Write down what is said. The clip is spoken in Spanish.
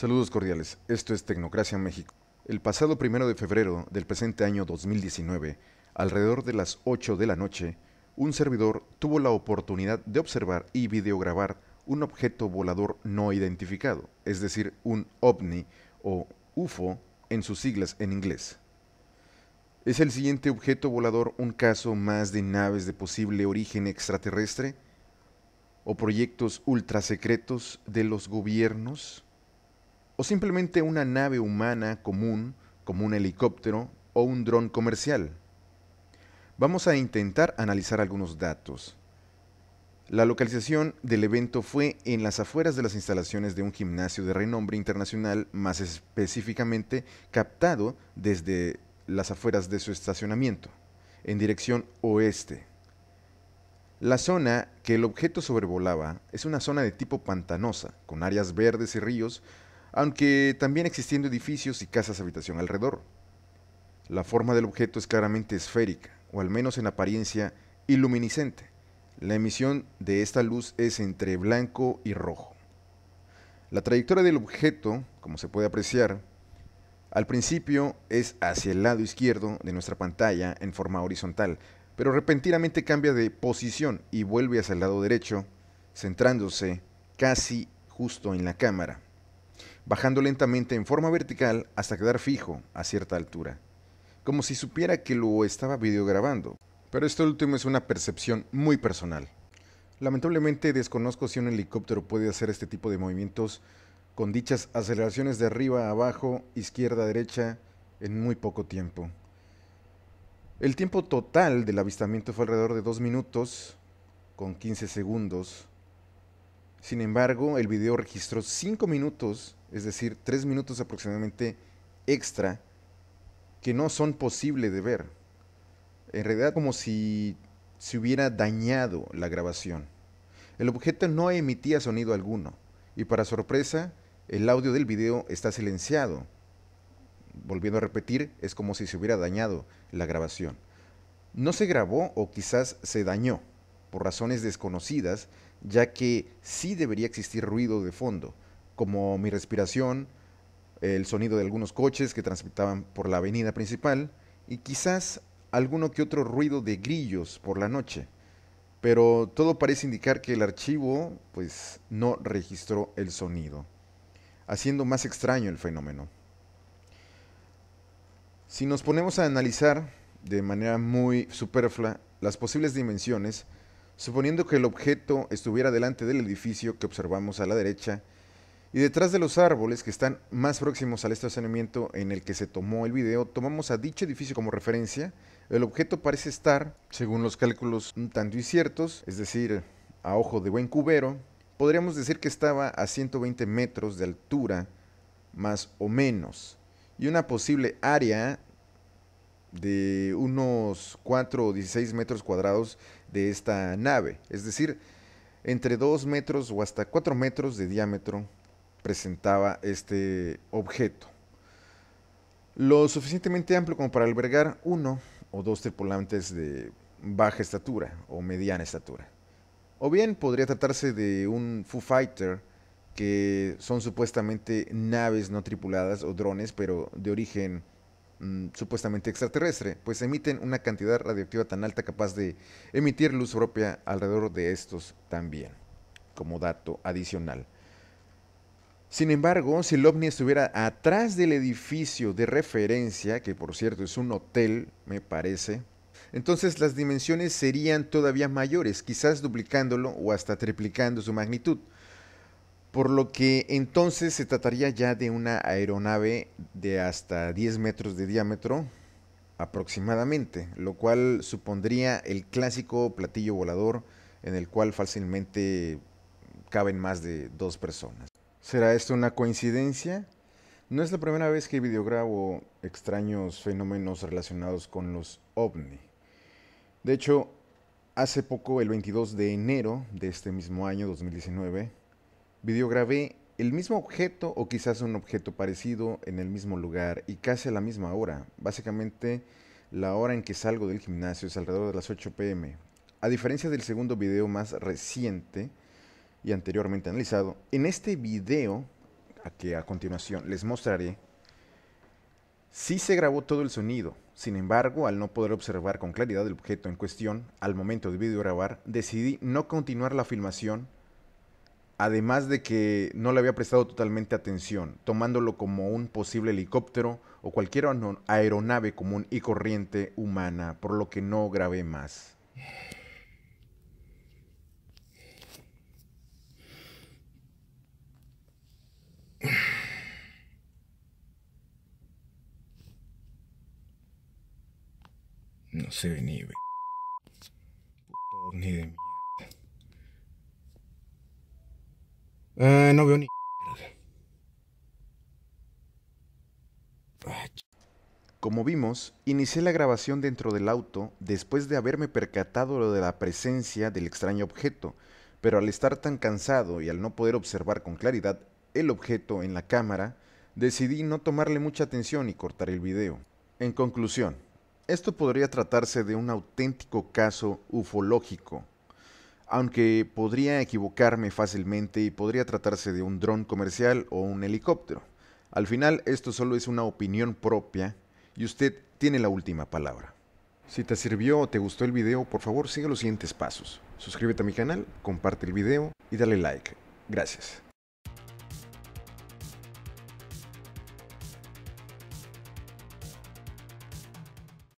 Saludos cordiales, esto es Tecnocracia en México. El pasado primero de febrero del presente año 2019, alrededor de las 8 de la noche, un servidor tuvo la oportunidad de observar y videograbar un objeto volador no identificado, es decir, un ovni o UFO en sus siglas en inglés. ¿Es el siguiente objeto volador un caso más de naves de posible origen extraterrestre? ¿O proyectos ultrasecretos de los gobiernos? o simplemente una nave humana común como un helicóptero o un dron comercial. Vamos a intentar analizar algunos datos. La localización del evento fue en las afueras de las instalaciones de un gimnasio de renombre internacional, más específicamente captado desde las afueras de su estacionamiento, en dirección oeste. La zona que el objeto sobrevolaba es una zona de tipo pantanosa, con áreas verdes y ríos aunque también existiendo edificios y casas habitación alrededor. La forma del objeto es claramente esférica, o al menos en apariencia iluminiscente. La emisión de esta luz es entre blanco y rojo. La trayectoria del objeto, como se puede apreciar, al principio es hacia el lado izquierdo de nuestra pantalla en forma horizontal, pero repentinamente cambia de posición y vuelve hacia el lado derecho, centrándose casi justo en la cámara bajando lentamente en forma vertical hasta quedar fijo a cierta altura, como si supiera que lo estaba videograbando. Pero esto último es una percepción muy personal. Lamentablemente desconozco si un helicóptero puede hacer este tipo de movimientos con dichas aceleraciones de arriba a abajo, izquierda a derecha, en muy poco tiempo. El tiempo total del avistamiento fue alrededor de 2 minutos con 15 segundos sin embargo, el video registró 5 minutos, es decir, 3 minutos aproximadamente extra, que no son posibles de ver. En realidad, como si se hubiera dañado la grabación. El objeto no emitía sonido alguno, y para sorpresa, el audio del video está silenciado. Volviendo a repetir, es como si se hubiera dañado la grabación. No se grabó o quizás se dañó por razones desconocidas, ya que sí debería existir ruido de fondo, como mi respiración, el sonido de algunos coches que transitaban por la avenida principal y quizás alguno que otro ruido de grillos por la noche. Pero todo parece indicar que el archivo pues no registró el sonido, haciendo más extraño el fenómeno. Si nos ponemos a analizar de manera muy superflua las posibles dimensiones, Suponiendo que el objeto estuviera delante del edificio que observamos a la derecha y detrás de los árboles que están más próximos al estacionamiento en el que se tomó el video, tomamos a dicho edificio como referencia, el objeto parece estar, según los cálculos un tanto inciertos, es decir, a ojo de buen cubero, podríamos decir que estaba a 120 metros de altura, más o menos, y una posible área de unos 4 o 16 metros cuadrados de esta nave, es decir, entre 2 metros o hasta 4 metros de diámetro presentaba este objeto. Lo suficientemente amplio como para albergar uno o dos tripulantes de baja estatura o mediana estatura. O bien podría tratarse de un Foo Fighter, que son supuestamente naves no tripuladas o drones, pero de origen Mm, supuestamente extraterrestre, pues emiten una cantidad radioactiva tan alta capaz de emitir luz propia alrededor de estos también, como dato adicional. Sin embargo, si el ovni estuviera atrás del edificio de referencia, que por cierto es un hotel, me parece, entonces las dimensiones serían todavía mayores, quizás duplicándolo o hasta triplicando su magnitud por lo que entonces se trataría ya de una aeronave de hasta 10 metros de diámetro aproximadamente, lo cual supondría el clásico platillo volador en el cual fácilmente caben más de dos personas. ¿Será esto una coincidencia? No es la primera vez que videograbo extraños fenómenos relacionados con los ovni. De hecho, hace poco, el 22 de enero de este mismo año 2019, grabé el mismo objeto o quizás un objeto parecido en el mismo lugar y casi a la misma hora. Básicamente la hora en que salgo del gimnasio es alrededor de las 8 pm. A diferencia del segundo video más reciente y anteriormente analizado, en este video, a que a continuación les mostraré, sí se grabó todo el sonido. Sin embargo, al no poder observar con claridad el objeto en cuestión, al momento de grabar, decidí no continuar la filmación además de que no le había prestado totalmente atención, tomándolo como un posible helicóptero o cualquier aeronave común y corriente humana, por lo que no grabé más. No se ve ni... Ni de Ah, no veo ni... Como vimos, inicié la grabación dentro del auto después de haberme percatado de la presencia del extraño objeto, pero al estar tan cansado y al no poder observar con claridad el objeto en la cámara, decidí no tomarle mucha atención y cortar el video. En conclusión, esto podría tratarse de un auténtico caso ufológico, aunque podría equivocarme fácilmente y podría tratarse de un dron comercial o un helicóptero. Al final esto solo es una opinión propia y usted tiene la última palabra. Si te sirvió o te gustó el video, por favor sigue los siguientes pasos. Suscríbete a mi canal, comparte el video y dale like. Gracias.